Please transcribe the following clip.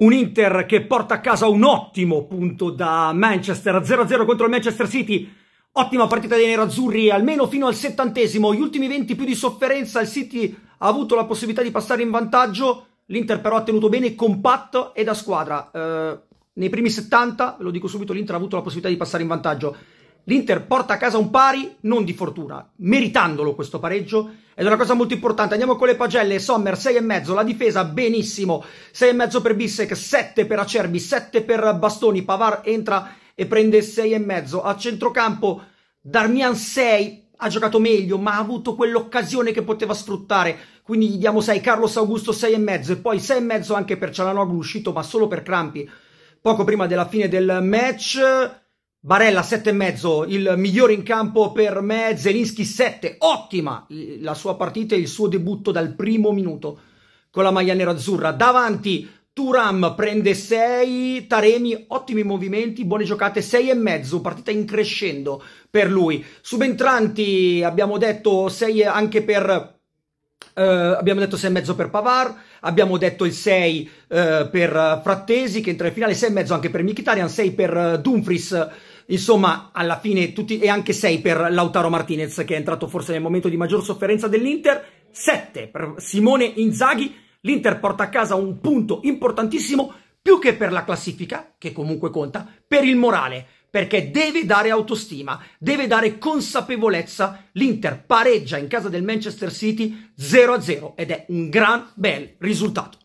Un Inter che porta a casa un ottimo punto da Manchester, 0-0 contro il Manchester City. Ottima partita dei nerazzurri, almeno fino al settantesimo. Gli ultimi 20 più di sofferenza, il City ha avuto la possibilità di passare in vantaggio. L'Inter però ha tenuto bene, compatto e da squadra. Eh, nei primi 70, ve lo dico subito, l'Inter ha avuto la possibilità di passare in vantaggio. L'Inter porta a casa un pari, non di fortuna, meritandolo questo pareggio. Ed è una cosa molto importante. Andiamo con le pagelle. Sommer 6,5, la difesa benissimo. 6,5 per Bissek, 7 per Acerbi, 7 per Bastoni. Pavar entra e prende 6,5. A centrocampo Darmian 6, ha giocato meglio, ma ha avuto quell'occasione che poteva sfruttare. Quindi gli diamo 6, Carlos Augusto 6,5 e poi 6,5 anche per Cialanoglu uscito, ma solo per crampi. Poco prima della fine del match Barella 7,5, il migliore in campo per me, Zelinski 7, ottima la sua partita e il suo debutto dal primo minuto con la maglia nero-azzurra. Davanti Turam prende 6, Taremi ottimi movimenti, buone giocate, 6,5, partita in crescendo per lui. Subentranti abbiamo detto 6 anche per... Eh, abbiamo detto 6,5 per Pavar, abbiamo detto il 6 eh, per Frattesi che entra in finale, 6,5 anche per Mkhitaryan, 6 per eh, Dumfries Insomma, alla fine tutti, e anche 6 per Lautaro Martinez, che è entrato forse nel momento di maggior sofferenza dell'Inter, 7 per Simone Inzaghi, l'Inter porta a casa un punto importantissimo, più che per la classifica, che comunque conta, per il morale, perché deve dare autostima, deve dare consapevolezza. L'Inter pareggia in casa del Manchester City 0-0 ed è un gran bel risultato.